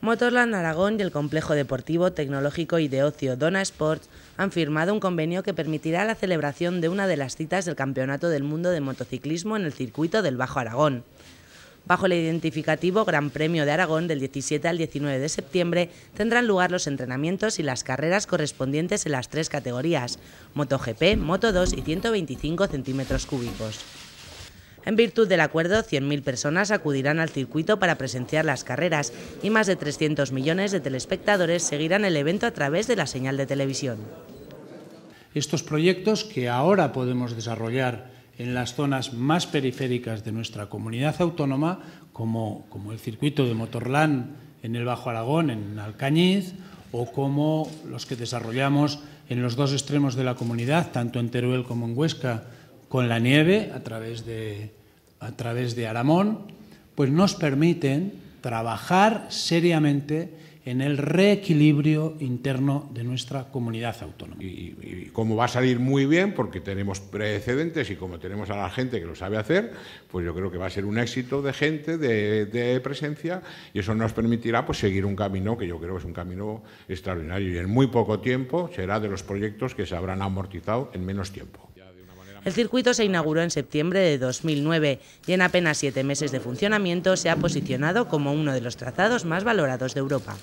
Motorland Aragón y el Complejo Deportivo, Tecnológico y de Ocio Dona Sports han firmado un convenio que permitirá la celebración de una de las citas del Campeonato del Mundo de Motociclismo en el circuito del Bajo Aragón. Bajo el identificativo Gran Premio de Aragón del 17 al 19 de septiembre tendrán lugar los entrenamientos y las carreras correspondientes en las tres categorías, MotoGP, Moto2 y 125 centímetros cúbicos. En virtud del acuerdo, 100.000 personas acudirán al circuito para presenciar las carreras y más de 300 millones de telespectadores seguirán el evento a través de la señal de televisión. Estos proyectos que ahora podemos desarrollar en las zonas más periféricas de nuestra comunidad autónoma, como, como el circuito de Motorland en el Bajo Aragón, en Alcañiz, o como los que desarrollamos en los dos extremos de la comunidad, tanto en Teruel como en Huesca, con la nieve a través de, a través de Aramón, pues nos permiten trabajar seriamente en el reequilibrio interno de nuestra comunidad autónoma. Y, como va a salir muy bien, porque tenemos precedentes y como tenemos a la gente que lo sabe hacer, pues yo creo que va a ser un éxito de gente, de, presencia, y eso nos permitirá pues, seguir un camino que yo creo que es un camino extraordinario. Y en muy poco tiempo será de los proyectos que se habrán amortizado en menos tiempo. El circuito se inauguró en septiembre de 2009 y en apenas siete meses de funcionamiento se ha posicionado como uno de los trazados más valorados de Europa.